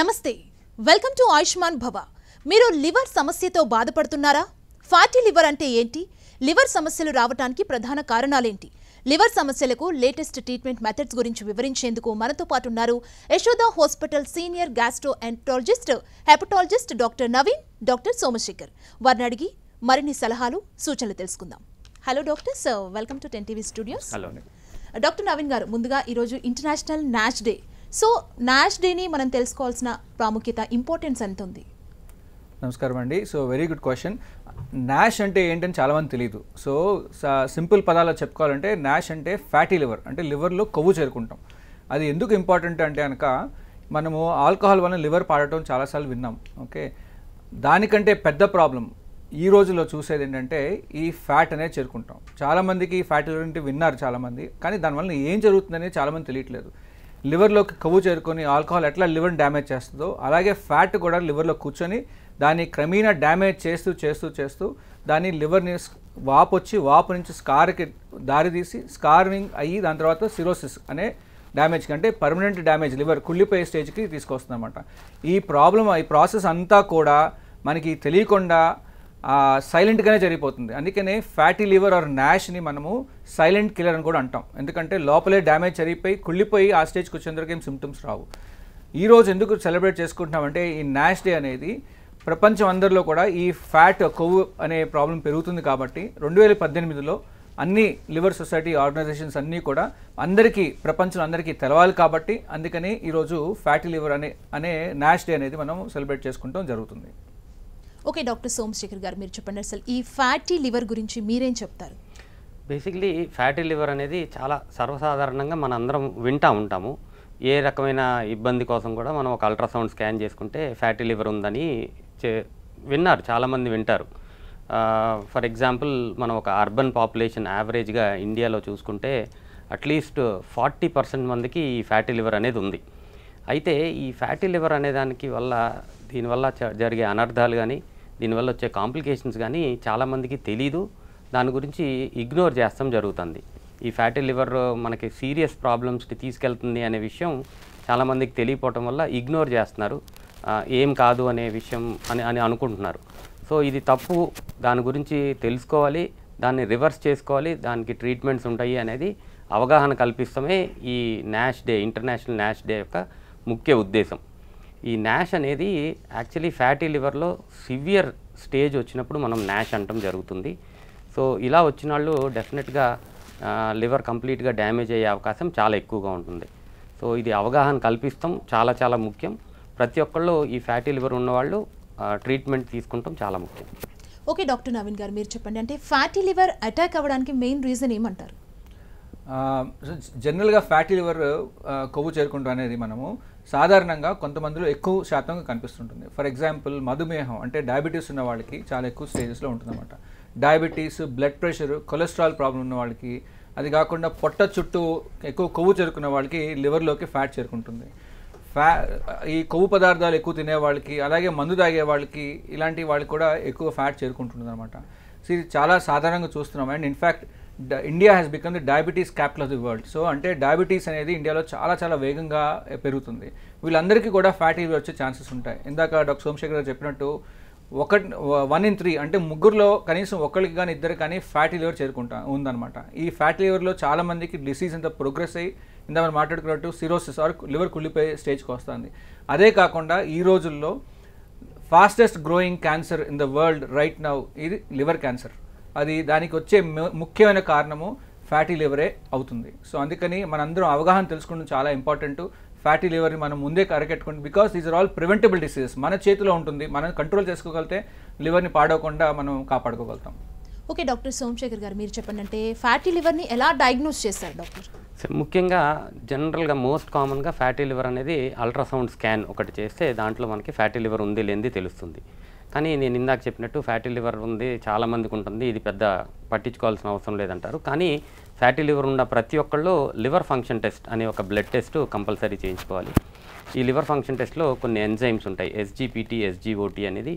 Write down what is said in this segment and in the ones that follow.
నమస్తే welcome to Ayushman భవ మీరు లివర్ సమస్యతో బాధపడుతున్నారా ఫాటీ లివర్ అంటే ఏంటి లివర్ సమస్యలు రావడానికి ప్రధాన కారణాలేంటి లివర్ సమస్యలకు లేటెస్ట్ ట్రీట్మెంట్ మెథడ్స్ గురించి వివరించేందుకు మనతో పాటు ఉన్నారు Yashoda hospital senior gastroenterologist hepatologist doctor Naveen doctor Somashekar వారిని అడిగి మరిన్ని సలహాలు సూచనలు తెలుసుకుందాం hello doctors welcome to ten TV studios doctor Naveen గారు ముందుగా ఈరోజు international NASH day so NASH డేని మనం తెలుసుకోవాల్సిన ప్రాముఖ్యత ఇంపార్టెన్స్ ఎంత ఉంది నమస్కారం అండి so very good question NASH అంటే ఏంటని చాలామంది తెలియదు సో సింపుల్ పదాలు చెప్పుకోవాలంటే నాష్ అంటే ఫ్యాటీ లివర్ అంటే లివర్లో కొవ్వు చేరుకుంటాం అది ఎందుకు ఇంపార్టెంట్ అంటే కనుక మనము ఆల్కహాల్ వలన లివర్ పాడటం చాలాసార్లు విన్నాం ఓకే దానికంటే పెద్ద ప్రాబ్లం ఈ రోజులో చూసేది ఏంటంటే ఈ ఫ్యాట్ అనేది చేరుకుంటాం చాలామందికి ఫ్యాట్ లివర్ అంటే విన్నారు చాలామంది కానీ దానివల్ల ఏం జరుగుతుందనేది చాలామంది తెలియట్లేదు లివర్లోకి కవ్వు చేరుకొని ఆల్కహాల్ ఎట్లా లివర్ని డ్యామేజ్ చేస్తుందో అలాగే ఫ్యాట్ కూడా లివర్లో కూర్చొని దాన్ని క్రమేణా డ్యామేజ్ చేస్తూ చేస్తూ చేస్తూ దాన్ని లివర్ని వాపు వచ్చి వాపు నుంచి స్కార్కి దారితీసి స్కార్వింగ్ అయ్యి దాని తర్వాత సిరోసిస్ అనే డ్యామేజ్ అంటే పర్మనెంట్ డ్యామేజ్ లివర్ కుళ్ళిపోయే స్టేజ్కి తీసుకొస్తుందన్నమాట ఈ ప్రాబ్లం ఈ ప్రాసెస్ అంతా కూడా మనకి తెలియకుండా సైలెంట్గానే జరిగిపోతుంది అందుకనే ఫ్యాటీ లివర్ ఆర్ నాష్ని మనము సైలెంట్ కిల్లర్ అని కూడా అంటాం ఎందుకంటే లోపలే డ్యామేజ్ జరిగిపోయి కుళ్ళిపోయి ఆ స్టేజ్కి వచ్చేందుకు ఏం సిమ్టమ్స్ రావు ఈరోజు ఎందుకు సెలబ్రేట్ చేసుకుంటున్నామంటే ఈ నాష్ డే అనేది ప్రపంచం అందరిలో కూడా ఈ ఫ్యాట్ కొవ్వు అనే ప్రాబ్లం పెరుగుతుంది కాబట్టి రెండు వేల పద్దెనిమిదిలో అన్ని లివర్ సొసైటీ ఆర్గనైజేషన్స్ అన్నీ కూడా అందరికీ ప్రపంచం అందరికీ తెలవాలి కాబట్టి అందుకని ఈరోజు ఫ్యాటీ లివర్ అనే అనే నాష్ డే అనేది మనం సెలబ్రేట్ చేసుకుంటాం జరుగుతుంది ఓకే డాక్టర్ సోమశేఖర్ గారు మీరు చెప్పండి అసలు ఈ ఫ్యాటీ లివర్ గురించి మీరేం చెప్తారు బేసిక్లీ ఫ్యాటీ లివర్ అనేది చాలా సర్వసాధారణంగా మన అందరం వింటూ ఉంటాము ఏ రకమైన ఇబ్బంది కోసం కూడా మనం ఒక అల్ట్రాసౌండ్ స్కాన్ చేసుకుంటే ఫ్యాటీ లివర్ ఉందని చే విన్నారు చాలామంది వింటారు ఫర్ ఎగ్జాంపుల్ మనం ఒక అర్బన్ పాపులేషన్ యావరేజ్గా ఇండియాలో చూసుకుంటే అట్లీస్ట్ ఫార్టీ పర్సెంట్ మందికి ఈ ఫ్యాటీ లివర్ అనేది ఉంది అయితే ఈ ఫ్యాటీ లివర్ అనే దానికి వల్ల దీనివల్ల జరిగే అనర్థాలు కానీ దీనివల్ల వచ్చే కాంప్లికేషన్స్ కానీ చాలామందికి తెలీదు దాని గురించి ఇగ్నోర్ చేస్తాం జరుగుతుంది ఈ ఫ్యాటీ లివర్ మనకి సీరియస్ ప్రాబ్లమ్స్కి తీసుకెళ్తుంది అనే విషయం చాలామందికి తెలియపోవటం వల్ల ఇగ్నోర్ చేస్తున్నారు ఏం కాదు అనే విషయం అని అని అనుకుంటున్నారు సో ఇది తప్పు దాని గురించి తెలుసుకోవాలి దాన్ని రివర్స్ చేసుకోవాలి దానికి ట్రీట్మెంట్స్ ఉంటాయి అనేది అవగాహన కల్పిస్తామే ఈ NASH day international NASH day యొక్క ముఖ్య ఉద్దేశం ఈ న్యాష్ అనేది యాక్చువల్లీ ఫ్యాటీ లివర్లో సివియర్ స్టేజ్ వచ్చినప్పుడు మనం న్యాష్ అంటం జరుగుతుంది సో ఇలా వచ్చిన వాళ్ళు డెఫినెట్గా లివర్ కంప్లీట్గా డ్యామేజ్ అయ్యే అవకాశం చాలా ఎక్కువగా ఉంటుంది సో ఇది అవగాహన కల్పిస్తాం చాలా చాలా ముఖ్యం ప్రతి ఒక్కళ్ళు ఈ ఫ్యాటీ లివర్ ఉన్నవాళ్ళు ట్రీట్మెంట్ తీసుకుంటాం చాలా ముఖ్యం ఓకే డాక్టర్ నవీన్ గారు మీరు చెప్పండి అంటే ఫ్యాటీ లివర్ అటాక్ అవ్వడానికి మెయిన్ రీజన్ ఏమంటారు జనరల్గా ఫ్యాటీ లివర్ కొవ్వు చేరుకుంటాం అనేది మనము సాధారణంగా కొంతమందిలో ఎక్కువ శాతం కనిపిస్తుంటుంది ఫర్ ఎగ్జాంపుల్ మధుమేహం అంటే డయాబెటీస్ ఉన్న వాళ్ళకి చాలా ఎక్కువ స్టేజెస్లో ఉంటుందన్నమాట diabetes blood pressure cholesterol problem ఉన్న వాళ్ళకి అది కాకుండా పొట్ట చుట్టూ ఎక్కువ కొవ్వు చేరుకున్న వాళ్ళకి లివర్లోకి ఫ్యాట్ చేరుకుంటుంది ఫ్యా ఈ కొవ్వు పదార్థాలు ఎక్కువ తినే వాళ్ళకి అలాగే మందు తాగే వాళ్ళకి ఇలాంటి వాళ్ళకి కూడా ఎక్కువ ఫ్యాట్ చేరుకుంటుంది అనమాట సో ఇది చాలా సాధారణంగా చూస్తున్నాం and in fact India has become the diabetes capital of the world so అంటే డయాబెటీస్ అనేది ఇండియాలో చాలా చాలా వేగంగా పెరుగుతుంది వీళ్ళందరికీ కూడా ఫ్యాటీ లివర్ వచ్చే ఛాన్సెస్ ఉంటాయి ఇందాక డాక్టర్ సోమశేఖర్ గారు చెప్పినట్టు ఒక వన్ ఇన్ త్రీ అంటే ముగ్గురులో కనీసం ఒకరికి కానీ ఇద్దరు కానీ ఫ్యాటీ లివర్ చేరుకుంటా ఉందన్నమాట ఈ ఫ్యాటీ లివర్లో చాలామందికి డిసీజ్ ఇంత ప్రోగ్రెస్ అయ్యి ఇంత మనం మాట్లాడుకున్నట్టు సిరోసిస్ ఆర్ లివర్ కుళ్ళిపోయే స్టేజ్కి వస్తుంది అదే కాకుండా ఈ రోజుల్లో fastest growing cancer in the world right now ఇది లివర్ క్యాన్సర్ అది దానికి వచ్చే ముఖ్యమైన కారణము ఫ్యాటీ లివరే అవుతుంది సో అందుకని మనందరం అవగాహన తెలుసుకోవడం చాలా ఇంపార్టెంట్ ఫ్యాటీ లివర్ని మనం ముందే కరకెట్టుకుంటే because these are all preventable diseases మన చేతిలో ఉంటుంది మనం కంట్రోల్ చేసుకోగలిగితే లివర్ని పాడవకుండా మనం కాపాడుకోగలుగుతాం ఓకే డాక్టర్ సోమశేఖర్ గారు మీరు చెప్పండి అంటే ఫ్యాటీ లివర్ని ఎలా డయాగ్నోస్ చేస్తారు డాక్టర్ ముఖ్యంగా జనరల్గా మోస్ట్ కామన్గా ఫ్యాటీ లివర్ అనేది అల్ట్రాసౌండ్ స్కాన్ ఒకటి చేస్తే దాంట్లో మనకి ఫ్యాటీ లివర్ ఉంది లేనిది తెలుస్తుంది కానీ నేను ఇందాక చెప్పినట్టు ఫ్యాటీ లివర్ ఉంది చాలామందికి ఉంటుంది ఇది పెద్ద పట్టించుకోవాల్సిన అవసరం లేదంటారు కానీ ఫ్యాటీ లివర్ ఉన్న ప్రతి ఒక్కళ్ళు లివర్ ఫంక్షన్ టెస్ట్ అనే ఒక బ్లడ్ టెస్ట్ కంపల్సరీ చేయించుకోవాలి ఈ లివర్ ఫంక్షన్ టెస్ట్లో కొన్ని ఎంజైమ్స్ ఉంటాయి ఎస్జిపిటి ఎస్జిఓటి అనేది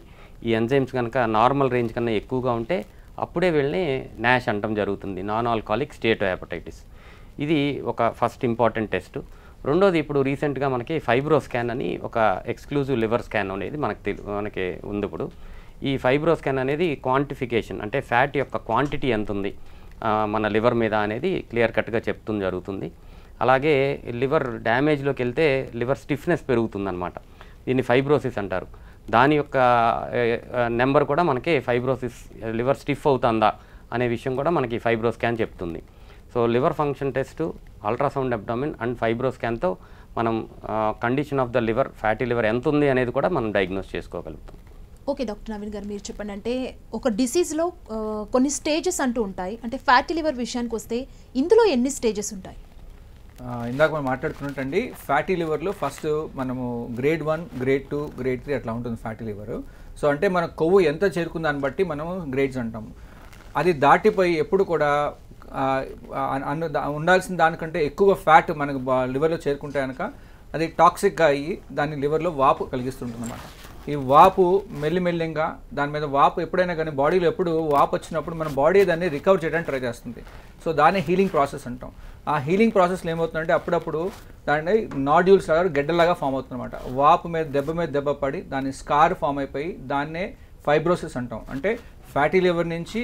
ఈ ఎంజైమ్స్ కనుక నార్మల్ రేంజ్ కన్నా ఎక్కువగా ఉంటే అప్పుడే వీళ్ళని న్యాష్ అంటం జరుగుతుంది నాన్ ఆల్కహాలిక్ స్టేటో హెపటైటిస్ ఇది ఒక ఫస్ట్ ఇంపార్టెంట్ టెస్ట్ రెండోది ఇప్పుడు రీసెంట్గా మనకి ఫైబ్రో స్కాన్ అని ఒక ఎక్స్క్లూజివ్ లివర్ స్కాన్ అనేది మనకి మనకి ఉంది ఇప్పుడు ఈ ఫైబ్రో స్కాన్ అనేది క్వాంటిఫికేషన్ అంటే ఫ్యాట్ యొక్క క్వాంటిటీ ఎంత ఉంది మన లివర్ మీద అనేది క్లియర్ కట్గా చెప్తుంది జరుగుతుంది అలాగే లివర్ డ్యామేజ్లోకి వెళ్తే లివర్ స్టిఫ్నెస్ పెరుగుతుందనమాట దీన్ని ఫైబ్రోసిస్ అంటారు దాని యొక్క నెంబర్ కూడా మనకి ఫైబ్రోసిస్ లివర్ స్టిఫ్ అవుతుందా అనే విషయం కూడా మనకి ఫైబ్రో స్కాన్ చెప్తుంది so liver function test ultrasound abdomen and fibro స్కాన్తో మనం condition of the liver fatty liver ఎంత ఉంది అనేది కూడా మనం డయాగ్నోస్ చేసుకోగలుగుతాం ఓకే డాక్టర్ నవీన్ గారు మీరు చెప్పండి అంటే ఒక డిసీజ్లో కొన్ని స్టేజెస్ అంటూ ఉంటాయి అంటే ఫ్యాటీ లివర్ విషయానికి వస్తే ఇందులో ఎన్ని స్టేజెస్ ఉంటాయి ఇందాక మనం మాట్లాడుకున్నట్టండి ఫ్యాటీ లివర్లో ఫస్ట్ మనము grade one grade two grade three అట్లా ఉంటుంది ఫ్యాటీ లివర్ సో అంటే మన కొవ్వు ఎంత చేరుకుందాన్ని బట్టి మనం గ్రేడ్స్ అంటాము అది దాటిపోయి ఎప్పుడు కూడా అన్న ఉండాల్సిన దానికంటే ఎక్కువ ఫ్యాట్ మనకు లివర్లో చేరుకుంటే కనుక అది టాక్సిక్గా అయ్యి దాన్ని లివర్లో వాపు కలిగిస్తుంటుంది అనమాట ఈ వాపు మెల్లిమెల్లిగా దాని మీద వాపు ఎప్పుడైనా కానీ బాడీలో ఎప్పుడు వాపు వచ్చినప్పుడు మన బాడీ దాన్ని రికవర్ చేయడానికి ట్రై చేస్తుంది సో దాన్ని హీలింగ్ ప్రాసెస్ అంటాం ఆ హీలింగ్ ప్రాసెస్లో ఏమవుతుందంటే అప్పుడప్పుడు దాన్ని నాడ్యూల్స్ లాగా గడ్డలాగా ఫామ్ అవుతుందన్నమాట వాపు మీద దెబ్బ మీద దెబ్బ పడి దాని స్కార్ ఫామ్ అయిపోయి దాన్నే ఫైబ్రోసిస్ అంటాం అంటే ఫ్యాటీ లివర్ నుంచి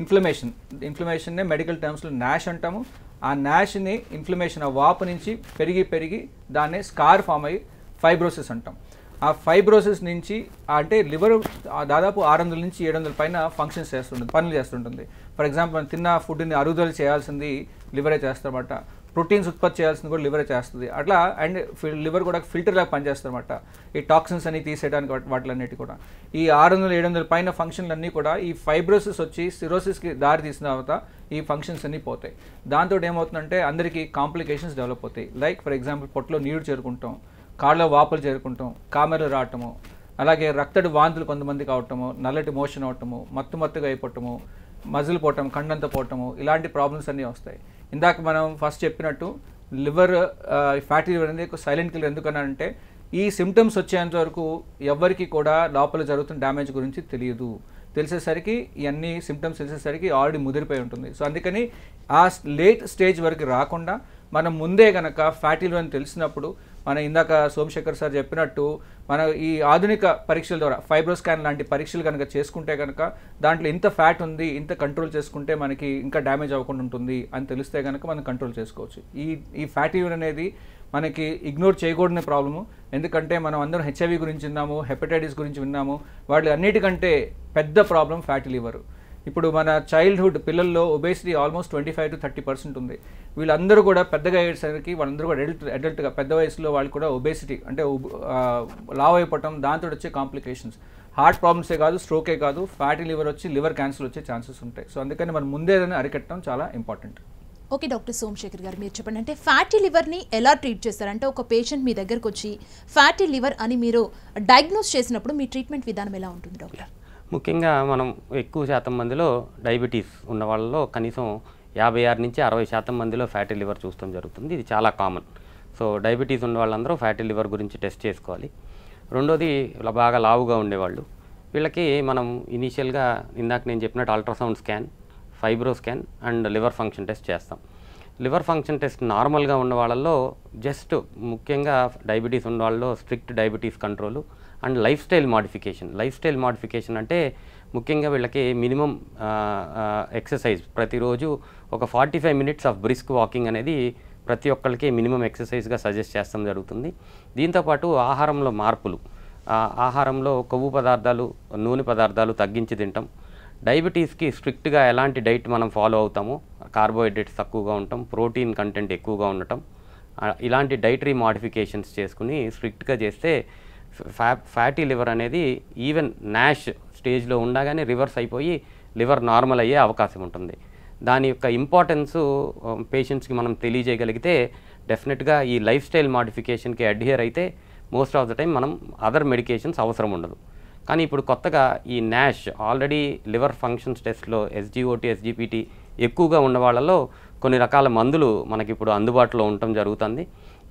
ఇన్ఫ్లమేషన్ ఇన్ఫ్లమేషన్నే మెడికల్ టర్మ్స్లో న్యాష్ అంటాము ఆ న్యాష్ని ఇన్ఫ్లమేషన్ ఆ వాపు నుంచి పెరిగి పెరిగి దాన్ని స్కార్ ఫామ్ అయ్యి ఫైబ్రోసిస్ అంటాం ఆ ఫైబ్రోసిస్ నుంచి అంటే లివర్ దాదాపు ఆరు వందల నుంచి ఏడు వందల పైన ఫంక్షన్స్ చేస్తుంటుంది పనులు చేస్తుంటుంది ఫర్ ఎగ్జాంపుల్ మనం తిన్న ఫుడ్ని అరుగుదల చేయాల్సింది లివరే చేస్తామట ప్రోటీన్స్ ఉత్పత్తి చేయాల్సింది కూడా లివరే చేస్తుంది అట్లా అండ్ లివర్ కూడా ఫిల్టర్ లాగా పనిచేస్తుంది అనమాట ఈ టాక్సిన్స్ అన్ని తీసేయడానికి వాటిలన్నిటి కూడా ఈ ఆరు వందల ఏడు వందల పైన ఫంక్షన్లన్నీ కూడా ఈ ఫైబ్రోసిస్ వచ్చి సిరోసిస్కి దారి తీసిన తర్వాత ఈ ఫంక్షన్స్ అన్నీ పోతాయి దాంతో ఏమవుతుందంటే అందరికీ కాంప్లికేషన్స్ డెవలప్ అవుతాయి లైక్ ఫర్ ఎగ్జాంపుల్ పొట్టలో నీరు చేరుకుంటాం కాళ్ళలో వాపులు చేరుకుంటాం కామెరలు రావటము అలాగే రక్తడి వాంతులు కొంతమంది కావటము నల్లటి మోషన్ అవటము మత్తు మత్తుగా అయిపోవటము మజిల్ పోవటం కండంతా పోవటము ఇలాంటి ప్రాబ్లమ్స్ అన్నీ వస్తాయి ఇందాక మనం ఫస్ట్ చెప్పినట్టు లివర్ ఫ్యాటీ లివర్ అనేది సైలెంట్ కిల్లర్ అంటే ఈ సిమ్టమ్స్ వచ్చేంత వరకు ఎవరికి కూడా లోపల జరుగుతున్న డ్యామేజ్ గురించి తెలియదు తెలిసేసరికి ఇవన్నీ సిమ్టమ్స్ తెలిసేసరికి ఆల్రెడీ ముదిరిపోయి ఉంటుంది సో అందుకని ఆ లేట్ స్టేజ్ వరకు రాకుండా మనం ముందే కనుక ఫ్యాటీ లివర్ అని తెలిసినప్పుడు మనం ఇందాక సోమశేఖర్ సార్ చెప్పినట్టు మన ఈ ఆధునిక పరీక్షల ద్వారా ఫైబ్రోస్కాన్ లాంటి పరీక్షలు కనుక చేసుకుంటే కనుక దాంట్లో ఇంత ఫ్యాట్ ఉంది ఇంత కంట్రోల్ చేసుకుంటే మనకి ఇంకా డ్యామేజ్ అవ్వకుండా ఉంటుంది అని తెలిస్తే కనుక మనం కంట్రోల్ చేసుకోవచ్చు ఈ ఈ ఫ్యాటీ యూరిన్ అనేది మనకి ఇగ్నోర్ చేయకూడని ప్రాబ్లము ఎందుకంటే మనం అందరం హెచ్ఐవి గురించి విన్నాము హెపటైటిస్ గురించి విన్నాము వాటి అన్నిటికంటే పెద్ద ప్రాబ్లం ఫ్యాటీ లివరు ఇప్పుడు మన చైల్డ్హుడ్ పిల్లల్లో obesity almost twenty five to thirty percent ఉంది వీళ్ళందరూ కూడా పెద్దగా అయ్యేసరికి వాళ్ళందరూ కూడా అడల్ట్ అడల్ట్గా పెద్ద వయసులో వాళ్ళు కూడా ఒబేసిటీ అంటే లావ్ అయిపోవటం దాంతో వచ్చే కాంప్లికేషన్స్ హార్ట్ ప్రాబ్లమ్సే కాదు స్ట్రోకే కాదు ఫ్యాటీ లివర్ వచ్చి లివర్ క్యాన్సర్ వచ్చే ఛాన్సెస్ ఉంటాయి సో అందుకని మనం ముందేదని అరికట్టడం చాలా ఇంపార్టెంట్ ఓకే డాక్టర్ సోమశేఖర్ గారు మీరు చెప్పండి అంటే ఫ్యాటీ లివర్ని ఎలా ట్రీట్ చేస్తారు అంటే ఒక పేషెంట్ మీ దగ్గరకు వచ్చి ఫ్యాటీ లివర్ అని మీరు డయాగ్నోస్ చేసినప్పుడు మీ ట్రీట్మెంట్ విధానం ఎలా ఉంటుంది డాక్టర్ ముఖ్యంగా మనం ఎక్కువ శాతం మందిలో డయాబెటీస్ ఉన్న వాళ్ళలో కనీసం యాభై ఆరు నుంచి అరవై శాతం మందిలో ఫ్యాటీ లివర్ చూస్తాం జరుగుతుంది ఇది చాలా కామన్ సో డయాబెటీస్ ఉన్న వాళ్ళందరూ ఫ్యాటీ లివర్ గురించి టెస్ట్ చేసుకోవాలి రెండోది బాగా లావుగా ఉండేవాళ్ళు వీళ్ళకి మనం ఇనీషియల్గా ఇందాక నేను చెప్పినట్టు ultrasound scan fibro scan and liver function test చేస్తాం లివర్ ఫంక్షన్ టెస్ట్ నార్మల్గా ఉన్న వాళ్ళలో జస్ట్ ముఖ్యంగా డయాబెటీస్ ఉన్న వాళ్ళలో strict diabetes control and life lifestyle modification lifestyle modification అంటే ముఖ్యంగా వీళ్ళకి మినిమం ఎక్సర్సైజ్ ప్రతిరోజు ఒక forty five minutes of brisk walking అనేది ప్రతి ఒక్కరికి మినిమం ఎక్సర్సైజ్గా సజెస్ట్ చేస్తాం జరుగుతుంది దీంతోపాటు ఆహారంలో మార్పులు ఆహారంలో కొవ్వు పదార్థాలు నూనె పదార్థాలు తగ్గించి తింటాం డయాబెటీస్కి స్ట్రిక్ట్గా ఎలాంటి డైట్ మనం ఫాలో అవుతామో కార్బోహైడ్రేట్స్ తక్కువగా ఉంటాం ప్రోటీన్ కంటెంట్ ఎక్కువగా ఉండటం ఇలాంటి డైటరీ మాడిఫికేషన్స్ చేసుకుని స్ట్రిక్ట్గా చేస్తే ఫ్యా ఫ్యాటీ లివర్ అనేది ఈవెన్ నాష్ స్టేజ్లో ఉండగానే రివర్స్ అయిపోయి లివర్ నార్మల్ అయ్యే అవకాశం ఉంటుంది దాని యొక్క ఇంపార్టెన్సు పేషెంట్స్కి మనం తెలియజేయగలిగితే డెఫినెట్గా ఈ లైఫ్ స్టైల్ మాడిఫికేషన్కి అడ్హియర్ అయితే మోస్ట్ ఆఫ్ ద టైం మనం అదర్ మెడికేషన్స్ అవసరం ఉండదు కానీ ఇప్పుడు కొత్తగా ఈ నాష్ ఆల్రెడీ లివర్ ఫంక్షన్స్ టెస్ట్లో ఎస్జిఓటీ ఎస్జిపిటి ఎక్కువగా ఉన్న వాళ్ళలో కొన్ని రకాల మందులు మనకి ఇప్పుడు అందుబాటులో ఉండటం జరుగుతుంది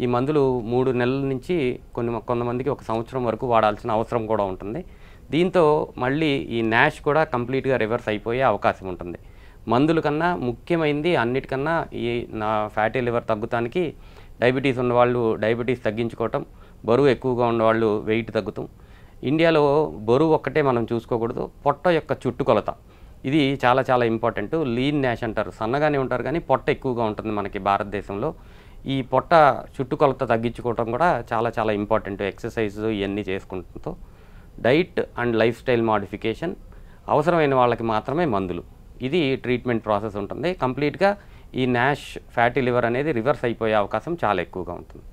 ఈ మందులు మూడు నెలల నుంచి కొన్ని కొంతమందికి ఒక సంవత్సరం వరకు వాడాల్సిన అవసరం కూడా ఉంటుంది దీంతో మళ్ళీ ఈ నాష్ కూడా కంప్లీట్గా రివర్స్ అయిపోయే అవకాశం ఉంటుంది మందుల కన్నా ముఖ్యమైనది అన్నిటికన్నా ఈ నా ఫ్యాటీ లివర్ తగ్గుతానికి డయాబెటీస్ ఉన్నవాళ్ళు డయాబెటీస్ తగ్గించుకోవటం బరువు ఎక్కువగా ఉన్నవాళ్ళు వెయిట్ తగ్గుతాం ఇండియాలో బరువు ఒక్కటే మనం చూసుకోకూడదు పొట్ట యొక్క చుట్టుకొలత ఇది చాలా చాలా ఇంపార్టెంట్ లీన్ న్యాష్ అంటారు సన్నగానే ఉంటారు కానీ పొట్ట ఎక్కువగా ఉంటుంది మనకి భారతదేశంలో ఈ పొట్ట చుట్టుకొలత తగ్గించుకోవటం కూడా చాలా చాలా ఇంపార్టెంట్ ఎక్సర్సైజ్ ఇవన్నీ చేసుకుంటూ diet and life lifestyle modification అవసరమైన వాళ్ళకి మాత్రమే మందులు ఇది ట్రీట్మెంట్ ప్రాసెస్ ఉంటుంది కంప్లీట్గా ఈ నాష్ ఫ్యాటీ లివర్ అనేది రివర్స్ అయిపోయే అవకాశం చాలా ఎక్కువగా ఉంటుంది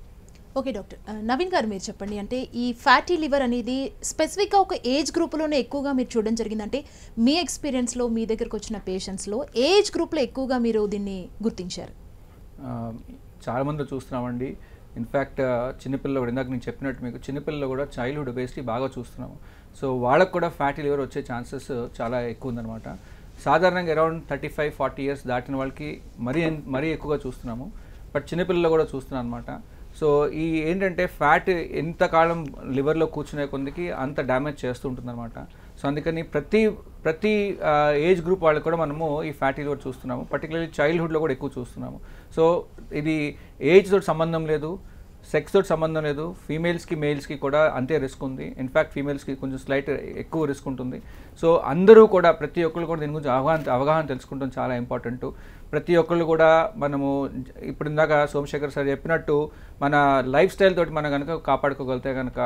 ఓకే డాక్టర్ నవీన్ గారు మీరు చెప్పండి అంటే ఈ ఫ్యాటీ లివర్ అనేది స్పెసిఫిక్గా ఒక ఏజ్ గ్రూప్లోనే ఎక్కువగా మీరు చూడడం జరిగిందంటే మీ ఎక్స్పీరియన్స్లో మీ దగ్గరకు వచ్చిన పేషెంట్స్లో ఏజ్ గ్రూప్లో ఎక్కువగా మీరు దీన్ని గుర్తించారు చాలామంది చూస్తున్నామండి ఇన్ఫ్యాక్ట్ చిన్నపిల్లలు కూడా ఇందాక నేను చెప్పినట్టు మీకు చిన్నపిల్లలు కూడా చైల్డ్హుడ్ బేస్డ్ బాగా చూస్తున్నాము సో వాళ్ళకు కూడా ఫ్యాటీ లివర్ వచ్చే ఛాన్సెస్ చాలా ఎక్కువ ఉందన్నమాట సాధారణంగా around thirty five forty years దాటిన వాళ్ళకి మరీ మరీ ఎక్కువగా చూస్తున్నాము బట్ చిన్నపిల్లలు కూడా చూస్తున్నాం అనమాట సో ఈ ఏంటంటే ఫ్యాట్ ఎంతకాలం లివర్లో కూర్చునే కొందికి అంత డ్యామేజ్ చేస్తూ ఉంటుందన్నమాట సో అందుకని ప్రతి ప్రతి ఏజ్ గ్రూప్ వాళ్ళకి కూడా మనము ఈ ఫ్యాటీ లివర్ చూస్తున్నాము పర్టికులర్లీ చైల్డ్హుడ్లో కూడా ఎక్కువ చూస్తున్నాము సో ఇది ఏజ్ తోటి సంబంధం లేదు సెక్స్ తోటి సంబంధం లేదు ఫీమేల్స్కి మేల్స్కి కూడా అంతే రిస్క్ ఉంది ఇన్ఫ్యాక్ట్ ఫీమేల్స్కి కొంచెం స్లైట్ ఎక్కువ రిస్క్ ఉంటుంది సో అందరూ కూడా ప్రతి ఒక్కరు కూడా దీని గురించి అవగాహన అవగాహన తెలుసుకుంటాం చాలా ఇంపార్టెంట్ ప్రతి ఒక్కళ్ళు కూడా మనము ఇప్పుడు ఇందాక సోమశేఖర్ సార్ చెప్పినట్టు మన లైఫ్ స్టైల్ తోటి మనం కనుక కాపాడుకోగలితే కనుక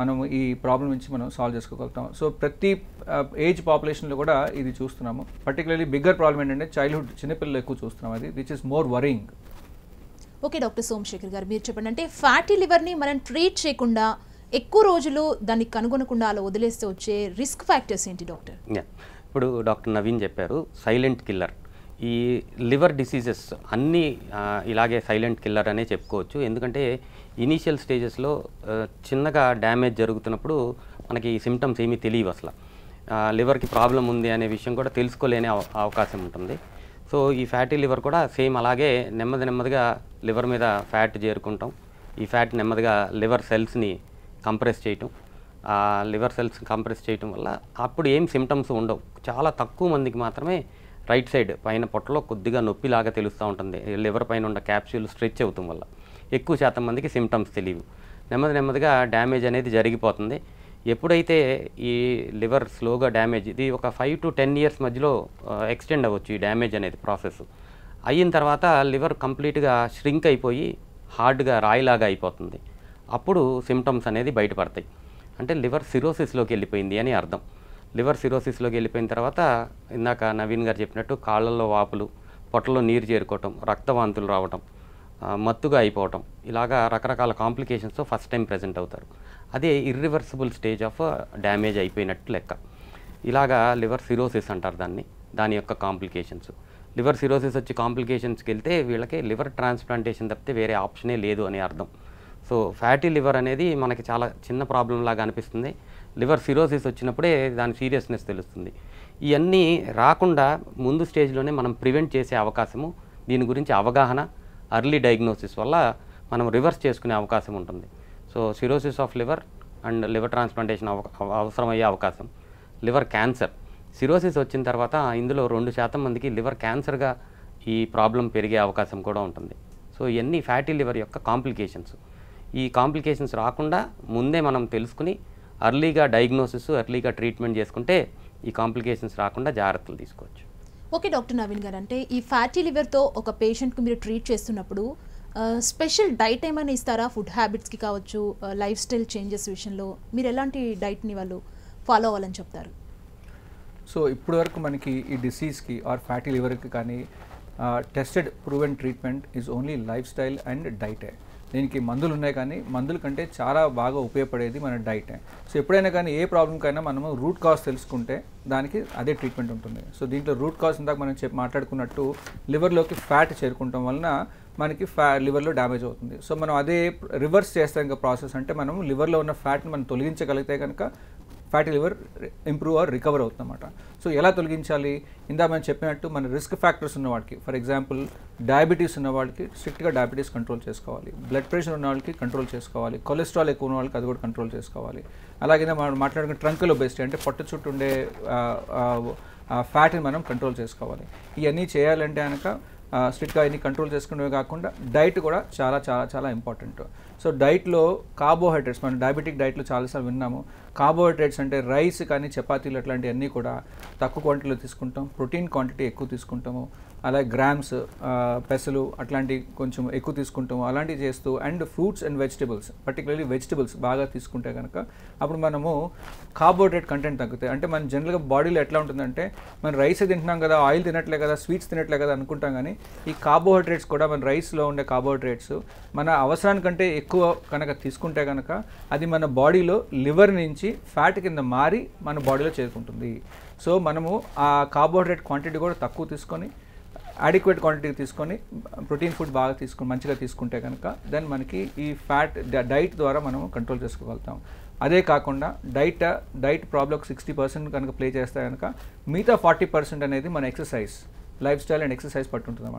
మనం ఈ ప్రాబ్లం నుంచి మనం సాల్వ్ చేసుకోగలుగుతాం సో ప్రతి ఏజ్ పాపులేషన్లో కూడా ఇది చూస్తున్నాము పర్టికులర్లీ బిగ్గర్ ప్రాబ్లం ఏంటంటే చైల్డ్హుడ్ చిన్నపిల్లలు ఎక్కువ చూస్తున్నాం అది which is more worrying okay doctor Somashekar గారు మీరు చెప్పండి అంటే ఫ్యాటీ లివర్ని మనం ట్రీట్ చేయకుండా ఎక్కువ రోజులు దాన్ని కనుగొనకుండా అలా వదిలేస్తే వచ్చే రిస్క్ ఫ్యాక్టర్స్ ఏంటి డాక్టర్ ఇప్పుడు డాక్టర్ నవీన్ చెప్పారు సైలెంట్ కిల్లర్ ఈ లివర్ డిసీజెస్ అన్నీ ఇలాగే సైలెంట్ కిల్లర్ అనే చెప్పుకోవచ్చు ఎందుకంటే ఇనీషియల్ స్టేజెస్లో చిన్నగా డ్యామేజ్ జరుగుతున్నప్పుడు మనకి సిమ్టమ్స్ ఏమీ తెలియవు అసలు లివర్కి ప్రాబ్లం ఉంది అనే విషయం కూడా తెలుసుకోలేని అవకాశం ఉంటుంది సో ఈ ఫ్యాటీ లివర్ కూడా సేమ్ అలాగే నెమ్మది నెమ్మదిగా లివర్ మీద ఫ్యాట్ చేరుకుంటాం ఈ ఫ్యాట్ నెమ్మదిగా లివర్ సెల్స్ని కంప్రెస్ చేయటం లివర్ సెల్స్ కంప్రెస్ చేయటం వల్ల అప్పుడు ఏం సిమ్టమ్స్ ఉండవు చాలా తక్కువ మందికి మాత్రమే రైట్ సైడ్ పైన పొట్టలో కొద్దిగా నొప్పిలాగా తెలుస్తూ ఉంటుంది లివర్ పైన ఉన్న క్యాప్సూల్ స్ట్రెచ్ అవుతాం వల్ల ఎక్కువ శాతం మందికి సిమ్టమ్స్ తెలియవు నెమ్మది నెమ్మదిగా డ్యామేజ్ అనేది జరిగిపోతుంది ఎప్పుడైతే ఈ లివర్ స్లోగా డ్యామేజ్ ఇది ఒక ఫైవ్ టు టెన్ ఇయర్స్ మధ్యలో ఎక్స్టెండ్ అవ్వచ్చు ఈ డ్యామేజ్ అనేది ప్రాసెస్ అయిన తర్వాత లివర్ కంప్లీట్గా ష్రింక్ అయిపోయి హార్డ్గా రాయిలాగా అయిపోతుంది అప్పుడు సిమ్టమ్స్ అనేది బయటపడతాయి అంటే లివర్ సిరోసిస్లోకి వెళ్ళిపోయింది అని అర్థం లివర్ సిరోసిస్లోకి వెళ్ళిపోయిన తర్వాత ఇందాక నవీన్ గారు చెప్పినట్టు కాళ్ళల్లో వాపులు పొట్టలో నీరు చేరుకోవటం రక్తవాంతులు రావటం మత్తుగా అయిపోవటం ఇలాగా రకరకాల కాంప్లికేషన్స్ ఫస్ట్ టైం ప్రజెంట్ అవుతారు అదే ఇర్రివర్సిబుల్ స్టేజ్ ఆఫ్ డ్యామేజ్ అయిపోయినట్టు లెక్క ఇలాగా లివర్ సిరోసిస్ అంటారు దాన్ని దాని యొక్క కాంప్లికేషన్స్ లివర్ సిరోసిస్ వచ్చి కాంప్లికేషన్స్కి వెళ్తే వీళ్ళకి లివర్ ట్రాన్స్ప్లాంటేషన్ తప్పితే వేరే ఆప్షనే లేదు అని అర్థం సో ఫ్యాటీ లివర్ అనేది మనకి చాలా చిన్న ప్రాబ్లం లాగా అనిపిస్తుంది లివర్ సిరోసిస్ వచ్చినప్పుడే దాని సీరియస్నెస్ తెలుస్తుంది ఇవన్నీ రాకుండా ముందు స్టేజ్లోనే మనం ప్రివెంట్ చేసే అవకాశము దీని గురించి అవగాహన అర్లీ డయాగ్నోసిస్ వల్ల మనం రివర్స్ చేసుకునే అవకాశం ఉంటుంది so cirrhosis of liver and liver transplantation అవసరమయ్యే అవకాశం లివర్ క్యాన్సర్ సిరోసిస్ వచ్చిన తర్వాత ఇందులో రెండు శాతం మందికి లివర్ క్యాన్సర్గా ఈ ప్రాబ్లం పెరిగే అవకాశం కూడా ఉంటుంది సో ఇవన్నీ ఫ్యాటీ లివర్ యొక్క కాంప్లికేషన్స్ ఈ కాంప్లికేషన్స్ రాకుండా ముందే మనం తెలుసుకుని అర్లీగా డయాగ్నోసిస్ అర్లీగా ట్రీట్మెంట్ చేసుకుంటే ఈ కాంప్లికేషన్స్ రాకుండా జాగ్రత్తలు తీసుకోవచ్చు ఓకే డాక్టర్ నవీన్ గారు అంటే ఈ ఫ్యాటీ లివర్తో ఒక పేషెంట్కి మీరు ట్రీట్ చేస్తున్నప్పుడు స్పెషల్ డైట్ ఏమైనా ఇస్తారా ఫుడ్ హ్యాబిట్స్కి కావచ్చు లైఫ్ స్టైల్ చేంజెస్ విషయంలో మీరు ఎలాంటి డైట్ని వాళ్ళు ఫాలో అవ్వాలని చెప్తారు సో ఇప్పటి వరకు మనకి ఈ డిసీజ్కి ఆర్ ఫ్యాటీ లివర్కి కానీ tested proven treatment is only lifestyle and డైటే దీనికి మందులు ఉన్నాయి కానీ మందుల కంటే చాలా బాగా ఉపయోగపడేది మన డైట్ సో ఎప్పుడైనా కానీ ఏ ప్రాబ్లంకైనా మనము రూట్ కాజ్ తెలుసుకుంటే దానికి అదే ట్రీట్మెంట్ ఉంటుంది సో దీంట్లో రూట్ కాజ్ ఇందాక మనం చెప్పి మాట్లాడుకున్నట్టు లివర్లోకి ఫ్యాట్ చేరుకుంటాం వలన మనకి ఫ్యా లివర్లో డ్యామేజ్ అవుతుంది సో మనం అదే రివర్స్ చేస్తాం ఇంకా ప్రాసెస్ అంటే మనం లివర్లో ఉన్న ఫ్యాట్ని మనం తొలగించగలిగితే కనుక fatty liver improve or recover అవుతుందన్నమాట సో ఎలా తొలగించాలి ఇందా మనం చెప్పినట్టు మన రిస్క్ ఫ్యాక్టర్స్ ఉన్న వాడికి ఫర్ ఎగ్జాంపుల్ డయాబెటీస్ ఉన్న వాళ్ళకి స్ట్రిక్ట్గా డయాబెటీస్ కంట్రోల్ చేసుకోవాలి బ్లడ్ ప్రెషర్ ఉన్న వాళ్ళకి కంట్రోల్ చేసుకోవాలి కొలెస్ట్రాల్ ఎక్కువ ఉన్న వాళ్ళకి అది కూడా కంట్రోల్ చేసుకోవాలి అలాగే మనం మాట్లాడుకున్న ట్రంక్లో బెస్ట్ అంటే పొట్ట చుట్టూ ఉండే ఫ్యాట్ని మనం కంట్రోల్ చేసుకోవాలి ఇవన్నీ చేయాలంటే కనుక స్ట్రిక్ట్గా అన్ని కంట్రోల్ చేసుకునేవి కాకుండా డైట్ కూడా చాలా చాలా చాలా ఇంపార్టెంట్ సో డైట్లో కార్బోహైడ్రేట్స్ మనం డయాబెటిక్ డైట్లో చాలాసార్లు విన్నాము కార్బోహైడ్రేట్స్ అంటే రైస్ కానీ చపాతీలు అట్లాంటివన్నీ కూడా తక్కువ క్వాంటిటీలో తీసుకుంటాం ప్రోటీన్ క్వాంటిటీ ఎక్కువ తీసుకుంటాము అలాగే గ్రామ్స్ పెసలు అట్లాంటి కొంచెం ఎక్కువ తీసుకుంటాము అలాంటివి చేస్తూ and fruits and vegetables particularly vegetables బాగా తీసుకుంటే కనుక అప్పుడు మనము కార్బోహైడ్రేట్ కంటెంట్ తగ్గుతాయి అంటే మన జనరల్గా బాడీలో ఎట్లా ఉంటుందంటే మనం రైస్ తింటున్నాం కదా ఆయిల్ తినట్లే కదా స్వీట్స్ తినట్లే కదా అనుకుంటాం కానీ ఈ కార్బోహైడ్రేట్స్ కూడా మన రైస్లో ఉండే కార్బోహైడ్రేట్స్ మన అవసరానికంటే ఎక్కువ కనుక తీసుకుంటే కనుక అది మన బాడీలో లివర్ నుంచి ఫ్యాట్ కింద మారి మన బాడీలో చేరుకుంటుంది సో మనము ఆ కార్బోహైడ్రేట్ క్వాంటిటీ కూడా తక్కువ తీసుకొని అడిక్వేట్ క్వాంటిటీ తీసుకొని ప్రోటీన్ ఫుడ్ బాగా తీసుకుని మంచిగా తీసుకుంటే కనుక దెన్ మనకి ఈ ఫ్యాట్ డైట్ ద్వారా మనం కంట్రోల్ చేసుకోగలుగుతాం అదే కాకుండా diet diet problem sixty percent కనుక ప్లే చేస్తే కనుక మిగతా ఫార్టీ పర్సెంట్ అనేది మన exercise lifestyle and exercise పట్టు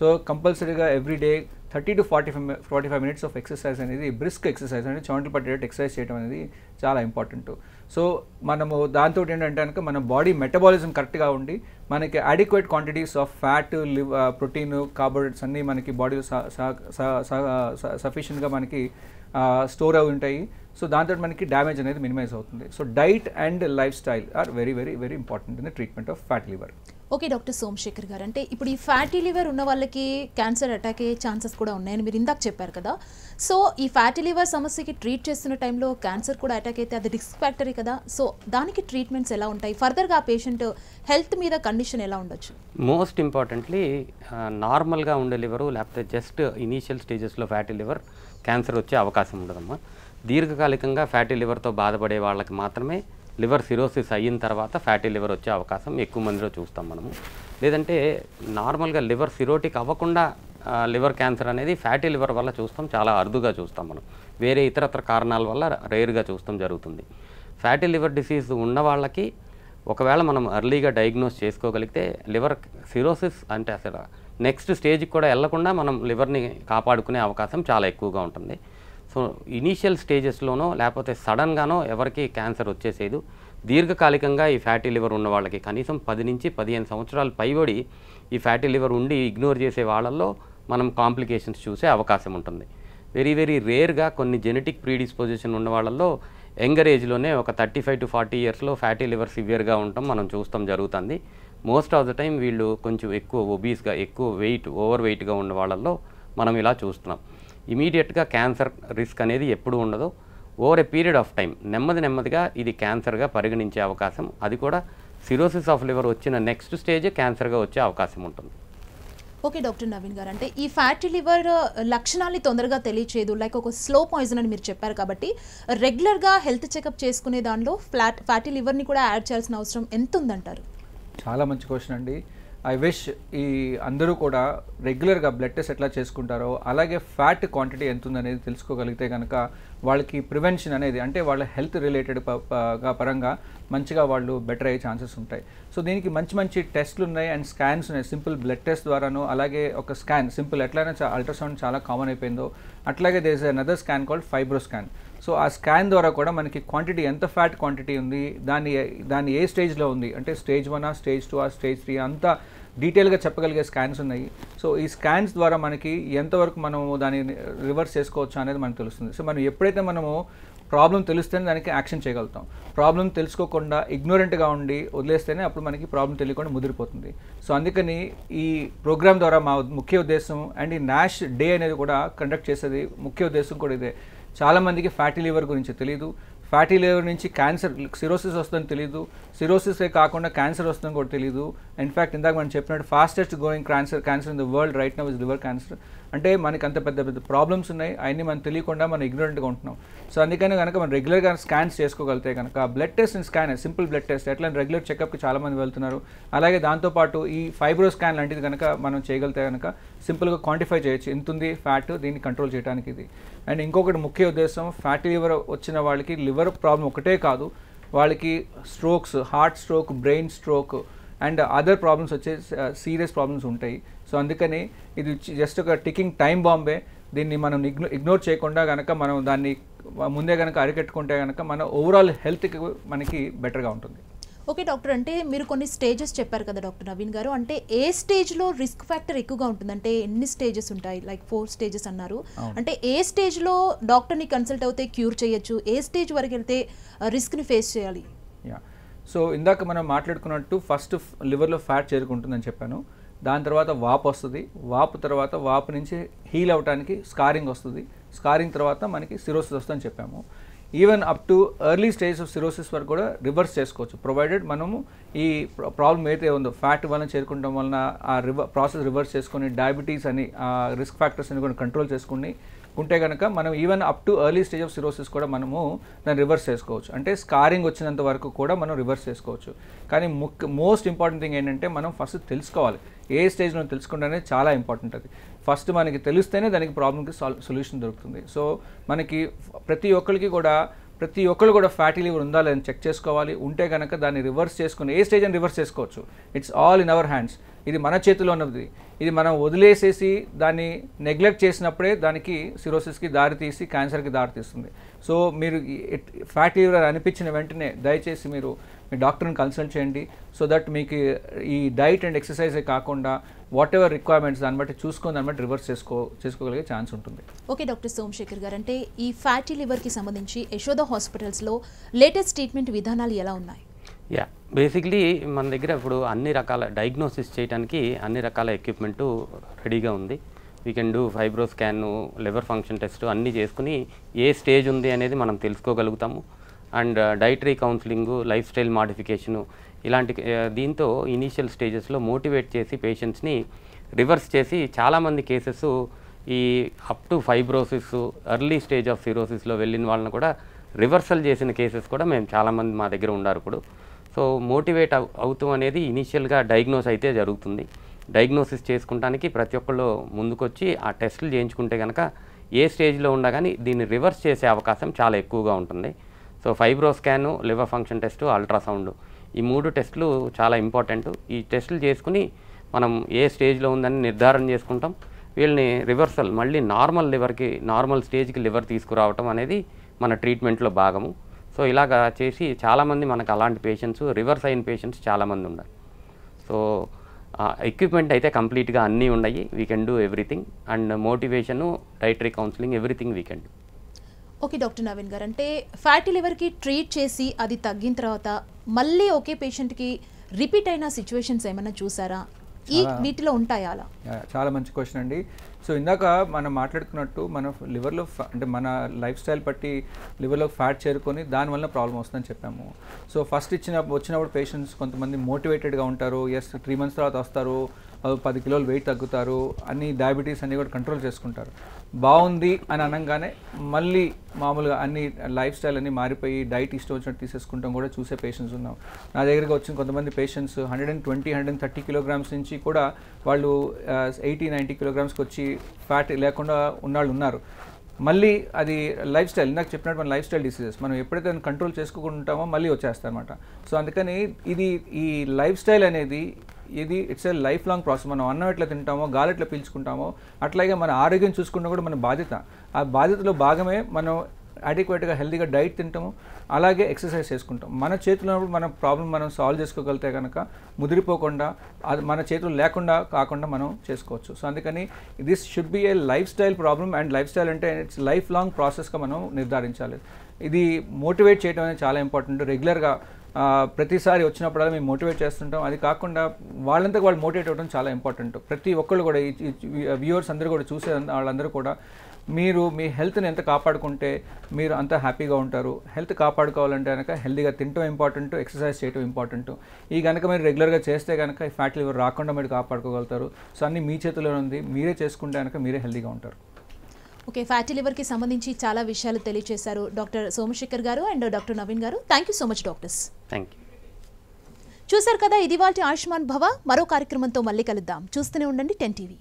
సో కంపల్సరీగా every day thirty to forty five forty five minutes of exercise అనేది బ్రిస్క్ ఎక్సర్సైజ్ అనేది చౌంట్లు పట్టేటట్టు ఎక్సర్సైజ్ చేయడం అనేది చాలా ఇంపార్టెంట్ సో మనము దాంతో ఏంటంటే కనుక మన బాడీ మెటబాలిజం కరెక్ట్గా ఉండి మనకి అడిక్వేట్ క్వాంటిటీస్ ఆఫ్ ఫ్యాట్ లివ్ ప్రోటీన్ కార్బోహైడ్రేట్స్ అన్నీ మనకి బాడీలో సఫిషియంట్గా మనకి స్టోర్ అవి ఉంటాయి సో దాంతో మనకి డ్యామేజ్ అనేది మినిమైజ్ అవుతుంది so diet and life lifestyle are very very very important in treatment of fat liver okay doctor Somashekar గారు అంటే ఇప్పుడు ఈ ఫ్యాటీ లివర్ ఉన్న వాళ్ళకి క్యాన్సర్ అటాక్ అయ్యే ఛాన్సెస్ కూడా ఉన్నాయని మీరు ఇందాక చెప్పారు కదా సో ఈ ఫ్యాటీ లివర్ సమస్యకి ట్రీట్ చేస్తున్న టైంలో క్యాన్సర్ కూడా అటాక్ అయితే అది రిస్క్ ఫ్యాక్టరీ కదా సో దానికి ట్రీట్మెంట్స్ ఎలా ఉంటాయి ఫర్దర్గా ఆ పేషెంట్ హెల్త్ మీద కండిషన్ ఎలా ఉండొచ్చు మోస్ట్ ఇంపార్టెంట్లీ నార్మల్గా ఉండే లివరు లేకపోతే జస్ట్ ఇనీషియల్ స్టేజెస్లో ఫ్యాటీ లివర్ క్యాన్సర్ వచ్చే అవకాశం ఉండదమ్మా దీర్ఘకాలికంగా ఫ్యాటీ లివర్తో బాధపడే వాళ్ళకి మాత్రమే లివర్ సిరోసిస్ అయిన తర్వాత ఫ్యాటీ లివర్ వచ్చే అవకాశం ఎక్కువ మందిలో చూస్తాం మనము లేదంటే నార్మల్గా లివర్ సిరోటిక్ అవ్వకుండా లివర్ క్యాన్సర్ అనేది ఫ్యాటీ లివర్ వల్ల చూస్తాం చాలా అరుదుగా చూస్తాం మనం వేరే ఇతరత్ర కారణాల వల్ల రేర్గా చూస్తాం జరుగుతుంది ఫ్యాటీ లివర్ డిసీజ్ ఉన్న వాళ్ళకి ఒకవేళ మనం అర్లీగా డయాగ్నోస్ చేసుకోగలిగితే లివర్ సిరోసిస్ అంటే అసలు నెక్స్ట్ స్టేజ్కి కూడా వెళ్లకుండా మనం లివర్ని కాపాడుకునే అవకాశం చాలా ఎక్కువగా ఉంటుంది సో ఇనీషియల్ స్టేజెస్లోనో లేకపోతే సడన్గానో ఎవరికి క్యాన్సర్ వచ్చేసేదు దీర్ఘకాలికంగా ఈ ఫ్యాటీ లివర్ ఉన్న వాళ్ళకి కనీసం పది నుంచి పదిహేను సంవత్సరాలు పైబడి ఈ ఫ్యాటీ లివర్ ఉండి ఇగ్నోర్ చేసే వాళ్ళల్లో మనం కాంప్లికేషన్స్ చూసే అవకాశం ఉంటుంది వెరీ వెరీ రేర్గా కొన్ని జెనెటిక్ ప్రీడిస్పోజిషన్ ఉన్న వాళ్ళల్లో యంగర్ ఏజ్లోనే ఒక థర్టీ ఫైవ్ టు ఫార్టీ ఇయర్స్లో ఫ్యాటీ లివర్ సివియర్గా ఉండటం మనం చూస్తాం జరుగుతుంది మోస్ట్ ఆఫ్ ద టైం వీళ్ళు కొంచెం ఎక్కువ ఒబీస్గా ఎక్కువ వెయిట్ ఓవర్ వెయిట్గా ఉన్న వాళ్ళల్లో మనం ఇలా చూస్తున్నాం ఇమీడియట్గా క్యాన్సర్ రిస్క్ అనేది ఎప్పుడు ఉండదు over a period of time నెమ్మది నెమ్మదిగా ఇది క్యాన్సర్గా పరిగణించే అవకాశం అది కూడా సిరోసిస్ ఆఫ్ లివర్ వచ్చిన నెక్స్ట్ స్టేజ్ క్యాన్సర్గా వచ్చే అవకాశం ఉంటుంది ఓకే డాక్టర్ నవీన్ గారు అంటే ఈ ఫ్యాటీ లివర్ లక్షణాన్ని తొందరగా తెలియచేదు లైక్ ఒక స్లో పాయిజన్ అని మీరు చెప్పారు కాబట్టి రెగ్యులర్గా హెల్త్ చెకప్ చేసుకునే దానిలో ఫ్లాట్ ఫ్యాటీ లివర్ని కూడా యాడ్ చేయాల్సిన అవసరం ఎంత ఉందంటారు చాలా మంచి క్వశ్చన్ అండి ఐ విష్ ఈ అందరూ కూడా రెగ్యులర్గా బ్లడ్ టెస్ట్ ఎట్లా చేసుకుంటారో అలాగే ఫ్యాట్ క్వాంటిటీ ఎంత ఉందనేది తెలుసుకోగలిగితే కనుక వాళ్ళకి ప్రివెన్షన్ అనేది అంటే వాళ్ళ హెల్త్ రిలేటెడ్ పరంగా మంచిగా వాళ్ళు బెటర్ అయ్యే ఛాన్సెస్ ఉంటాయి సో దీనికి మంచి మంచి టెస్ట్లు ఉన్నాయి అండ్ స్కాన్స్ ఉన్నాయి సింపుల్ బ్లడ్ టెస్ట్ ద్వారాను అలాగే ఒక స్కాన్ సింపుల్ ఎట్లయినా అల్ట్రాసౌండ్ చాలా కామన్ అయిపోయిందో అట్లాగే there's another scan called fibro scan so ఆ స్కాన్ ద్వారా కూడా మనకి క్వాంటిటీ ఎంత ఫ్యాట్ క్వాంటిటీ ఉంది దాన్ని దాని ఏ స్టేజ్లో ఉంది అంటే స్టేజ్ వన్ ఆ స్టేజ్ టూ ఆ స్టేజ్ త్రీ అంతా డీటెయిల్గా చెప్పగలిగే స్కాన్స్ ఉన్నాయి సో ఈ స్కాన్స్ ద్వారా మనకి ఎంతవరకు మనము దాన్ని రివర్స్ చేసుకోవచ్చు అనేది మనకు తెలుస్తుంది సో మనం ఎప్పుడైతే మనము ప్రాబ్లం తెలిస్తేనే దానికి యాక్షన్ చేయగలుగుతాం ప్రాబ్లం తెలుసుకోకుండా ఇగ్నోరెంట్గా ఉండి వదిలేస్తేనే అప్పుడు మనకి ప్రాబ్లం తెలియకుండా ముదిరిపోతుంది సో అందుకని ఈ ప్రోగ్రామ్ ద్వారా మా ముఖ్య ఉద్దేశం అండ్ ఈ నాష్ డే అనేది కూడా కండక్ట్ చేసేది ముఖ్య ఉద్దేశం కూడా ఇదే చాలామందికి ఫ్యాటీ లివర్ గురించి తెలియదు ఫ్యాటీ లివర్ నుంచి క్యాన్సర్ సిరోసిస్ వస్తుందని తెలియదు సిరోసిస్ కాకుండా క్యాన్సర్ వస్తుందని కూడా తెలియదు ఇన్ఫ్యాక్ట్ ఇందాక మనం చెప్పినట్టు fastest growing cancer cancer in the world right now is liver cancer అంటే మనకి అంత పెద్ద పెద్ద ప్రాబ్లమ్స్ ఉన్నాయి అవన్నీ మనం తెలియకుండా మనం ఇగ్నోరెంట్గా ఉంటున్నాం సో అందుకని కనుక మనం రెగ్యులర్గా స్కాన్స్ చేసుకోగలితే కనుక blood test and scan simple blood test ఎట్లా రెగ్యులర్ చెకప్కి చాలామంది వెళ్తున్నారు అలాగే దాంతోపాటు ఈ ఫైబ్రో స్కాన్ లాంటిది కనుక మనం చేయగలితే కనుక సింపుల్గా క్వాంటిఫై చేయొచ్చు ఎంత ఉంది ఫ్యాట్ దీన్ని కంట్రోల్ చేయడానికి ఇది అండ్ ఇంకొకటి ముఖ్య ఉద్దేశం ఫ్యాట్ లివర్ వచ్చిన వాళ్ళకి లివర్ ప్రాబ్లం ఒకటే కాదు వాళ్ళకి strokes heart stroke brain stroke and other problems వచ్చే సీరియస్ ప్రాబ్లమ్స్ ఉంటాయి సో అందుకని ఇది జస్ట్ ఒక టికింగ్ టైం బాంబే దీన్ని మనం ఇగ్నో ఇగ్నోర్ చేయకుండా కనుక మనం దాన్ని ముందే కనుక అరికెట్టుకుంటే కనుక మన ఓవరాల్ హెల్త్కి మనకి బెటర్గా ఉంటుంది ఓకే డాక్టర్ అంటే మీరు కొన్ని స్టేజెస్ చెప్పారు కదా డాక్టర్ నవీన్ గారు అంటే ఏ స్టేజ్లో రిస్క్ ఫ్యాక్టర్ ఎక్కువగా ఉంటుంది అంటే ఎన్ని స్టేజెస్ ఉంటాయి లైక్ ఫోర్ స్టేజెస్ అన్నారు అంటే ఏ స్టేజ్లో డాక్టర్ని కన్సల్ట్ అవుతే క్యూర్ చేయొచ్చు ఏ స్టేజ్ వరకు వెళ్తే రిస్క్ని ఫేస్ చేయాలి సో ఇందాక మనం మాట్లాడుకున్నట్టు ఫస్ట్ లివర్లో ఫ్యాట్ చేరుకుంటుందని చెప్పాను దాని తర్వాత వాప్ వస్తుంది వాపు తర్వాత వాపు నుంచి హీల్ అవడానికి స్కారింగ్ వస్తుంది స్కారింగ్ తర్వాత మనకి సిరోసిస్ వస్తుందని చెప్పాము even up to early stage of cirrhosis వరకు కూడా రివర్స్ చేసుకోవచ్చు ప్రొవైడెడ్ మనము ఈ ప్రాబ్లం ఏదైతే ఉందో ఫ్యాట్ వలన చేరుకుంటాం వలన ఆ రివర్ ప్రాసెస్ రివర్స్ చేసుకొని డయాబెటీస్ అని రిస్క్ ఫ్యాక్టర్స్ అని కూడా కంట్రోల్ చేసుకుని ఉంటే కనుక మనం even up to early stage of cirrhosis కూడా మనము దాన్ని రివర్స్ చేసుకోవచ్చు అంటే స్కారింగ్ వచ్చినంత వరకు కూడా మనం రివర్స్ చేసుకోవచ్చు కానీ ముఖ్య మోస్ట్ ఇంపార్టెంట్ థింగ్ ఏంటంటే మనం ఫస్ట్ తెలుసుకోవాలి ఏ స్టేజ్లో తెలుసుకుంటేనే చాలా ఇంపార్టెంట్ అది ఫస్ట్ మనకి తెలిస్తేనే దానికి ప్రాబ్లమ్కి సొల్యూషన్ దొరుకుతుంది సో మనకి ప్రతి ఒక్కరికి కూడా ప్రతి ఒక్కరు కూడా ఫ్యాటీ లివర్ ఉందా లేదని చెక్ చేసుకోవాలి ఉంటే కనుక దాన్ని రివర్స్ చేసుకుని ఏ స్టేజ్ అని రివర్స్ చేసుకోవచ్చు it's all in our hands ఇది మన చేతిలో ఉన్నది ఇది మనం వదిలేసేసి దాన్ని నెగ్లెక్ట్ చేసినప్పుడే దానికి సిరోసిస్కి దారితీసి క్యాన్సర్కి దారితీస్తుంది సో మీరు ఫ్యాటీ లివర్ అనిపించిన వెంటనే దయచేసి మీరు మీ డాక్టర్ని కన్సల్ట్ చేయండి సో దట్ మీకు ఈ డైట్ అండ్ ఎక్సర్సైజే కాకుండా వాట్ ఎవర్ రిక్వైర్మెంట్స్ దాన్ని బట్టి చూసుకొని దాన్ని బట్టి రివర్స్ చేసుకో చేసుకోగలిగే ఛాన్స్ ఉంటుంది ఓకే డాక్టర్ సోమశేఖర్ గారు అంటే ఈ ఫ్యాటీ లివర్కి సంబంధించి యశోద హాస్పిటల్స్లో లేటెస్ట్ ట్రీట్మెంట్ విధానాలు ఎలా ఉన్నాయి యా బేసిక్లీ మన దగ్గర ఇప్పుడు అన్ని రకాల డయాగ్నోసిస్ చేయడానికి అన్ని రకాల ఎక్విప్మెంటు రెడీగా ఉంది we can do fibro scan liver function test అన్నీ చేసుకుని ఏ స్టేజ్ ఉంది అనేది మనం తెలుసుకోగలుగుతాము and dietary counselling life style modification ఇలాంటి uh, దీంతో ఇనీషియల్ స్టేజెస్లో మోటివేట్ చేసి పేషెంట్స్ని రివర్స్ చేసి చాలామంది కేసెస్ ఈ up to fibrosis early stage of సిరోసిస్లో వెళ్ళిన వాళ్ళని కూడా రివర్సల్ చేసిన కేసెస్ కూడా మేము చాలామంది మా దగ్గర ఉన్నారు ఇప్పుడు సో మోటివేట్ అవుతూ అనేది ఇనీషియల్గా డయాగ్నోస్ అయితే జరుగుతుంది డయాగ్నోసిస్ చేసుకుంటానికి ప్రతి ఒక్కళ్ళు ముందుకొచ్చి ఆ టెస్టులు చేయించుకుంటే కనుక ఏ స్టేజ్లో ఉన్నా కానీ దీన్ని రివర్స్ చేసే అవకాశం చాలా ఎక్కువగా ఉంటుంది so fibro scan liver function test ultrasound ఈ మూడు టెస్టులు చాలా ఇంపార్టెంట్ ఈ టెస్టులు చేసుకుని మనం ఏ స్టేజ్లో ఉందని నిర్ధారణ చేసుకుంటాం వీళ్ళని రివర్సల్ మళ్ళీ నార్మల్ లివర్కి నార్మల్ స్టేజ్కి లివర్ తీసుకురావటం అనేది మన ట్రీట్మెంట్లో భాగము సో ఇలాగ చేసి చాలామంది మనకు అలాంటి పేషెంట్స్ రివర్స్ అయిన పేషెంట్స్ చాలామంది ఉన్నారు సో ఎక్విప్మెంట్ అయితే కంప్లీట్గా అన్నీ ఉన్నాయి we can do everything and motivation dietary counselling everything we can do okay doctor Naveen గారు అంటే ఫ్యాటీ లివర్కి ట్రీట్ చేసి అది తగ్గిన తర్వాత మళ్ళీ ఒకే పేషెంట్కి రిపీట్ అయిన సిచ్యువేషన్స్ ఏమైనా చూసారా ఈ వీటిలో ఉంటాయా అలా చాలా మంచి క్వశ్చన్ అండి సో ఇందాక మనం మాట్లాడుకున్నట్టు మన లివర్లో అంటే మన లైఫ్ స్టైల్ బట్టి లివర్లో ఫ్యాట్ చేరుకొని దానివల్ల ప్రాబ్లం వస్తుందని చెప్పాము సో ఫస్ట్ ఇచ్చిన వచ్చినప్పుడు పేషెంట్స్ కొంతమంది మోటివేటెడ్గా ఉంటారు ఎస్ త్రీ మంత్స్ తర్వాత వస్తారు పది కిలోలు వెయిట్ తగ్గుతారు అన్ని డయాబెటీస్ అన్నీ కూడా కంట్రోల్ చేసుకుంటారు బాగుంది అని అనగానే మళ్ళీ మామూలుగా అన్ని లైఫ్ స్టైల్ అన్నీ మారిపోయి డైట్ ఇష్టం వచ్చినట్టు తీసేసుకుంటాం కూడా చూసే పేషెంట్స్ ఉన్నాం నా దగ్గరికి వచ్చిన కొంతమంది patients hundred and twenty hundred and thirty kilograms నుంచి కూడా వాళ్ళు ఎయిటీ నైంటీ కిలోగ్రామ్స్కి వచ్చి ఫ్యాట్ లేకుండా ఉన్నవాళ్ళు ఉన్నారు మళ్ళీ అది లైఫ్ స్టైల్ ఇందాక చెప్పినట్టు మన లైఫ్ స్టైల్ డిసీజెస్ మనం ఎప్పుడైతే కంట్రోల్ చేసుకుంటామో మళ్ళీ వచ్చేస్తాయి అనమాట సో అందుకని ఇది ఈ లైఫ్ స్టైల్ అనేది ఇది it's a life long process మనం అన్నం ఎట్లా తింటామో గాలి ఎట్లా పీల్చుకుంటామో అట్లాగే మన ఆరోగ్యం చూసుకుంటా కూడా మన బాధ్యత ఆ బాధ్యతలో భాగమే మనం అడిక్వేట్గా హెల్తీగా డైట్ తింటాము అలాగే ఎక్సర్సైజ్ చేసుకుంటాం మన చేతిలో మన ప్రాబ్లం మనం సాల్వ్ చేసుకోగలిగితే కనుక ముదిరిపోకుండా అది మన చేతులు లేకుండా కాకుండా మనం చేసుకోవచ్చు సో అందుకని this should be a life style problem and life style అంటే ఇట్స్ లైఫ్ లాంగ్ ప్రాసెస్గా మనం నిర్ధారించాలి ఇది మోటివేట్ చేయడం అనేది చాలా ఇంపార్టెంట్ రెగ్యులర్గా ప్రతిసారి వచ్చినప్పుడల్లా మేము మోటివేట్ చేస్తుంటాం అది కాకుండా వాళ్ళంతా వాళ్ళు మోటివేట్ అవ్వడం చాలా ఇంపార్టెంట్ ప్రతి ఒక్కళ్ళు కూడా వ్యూవర్స్ అందరూ కూడా చూసే వాళ్ళందరూ కూడా మీరు మీ హెల్త్ని ఎంత కాపాడుకుంటే మీరు అంత హ్యాపీగా ఉంటారు హెల్త్ కాపాడుకోవాలంటే కనుక హెల్తీగా తినటం ఇంపార్టెంట్ ఎక్సర్సైజ్ చేయడం ఇంపార్టెంట్ ఈ కనుక మీరు రెగ్యులర్గా చేస్తే కనుక ఈ ఫ్యాట్ లివర్ రాకుండా మీరు కాపాడుకోగలుగుతారు సో అన్నీ మీ చేతిలో ఉంది మీరే చేసుకుంటే కనుక మీరే హెల్తీగా ఉంటారు ఓకే ఫ్యాటీ కి సంబంధించి చాలా విషయాలు తెలియజేశారు డాక్టర్ సోమశేఖర్ గారు అండ్ డాక్టర్ నవీన్ గారు thank so much doctors thank చూశారు కదా ఇది వాటి ఆయుష్మాన్ భవ మరో కార్యక్రమంతో మళ్ళీ కలుద్దాం చూస్తూనే ఉండండి టెన్ టీవీ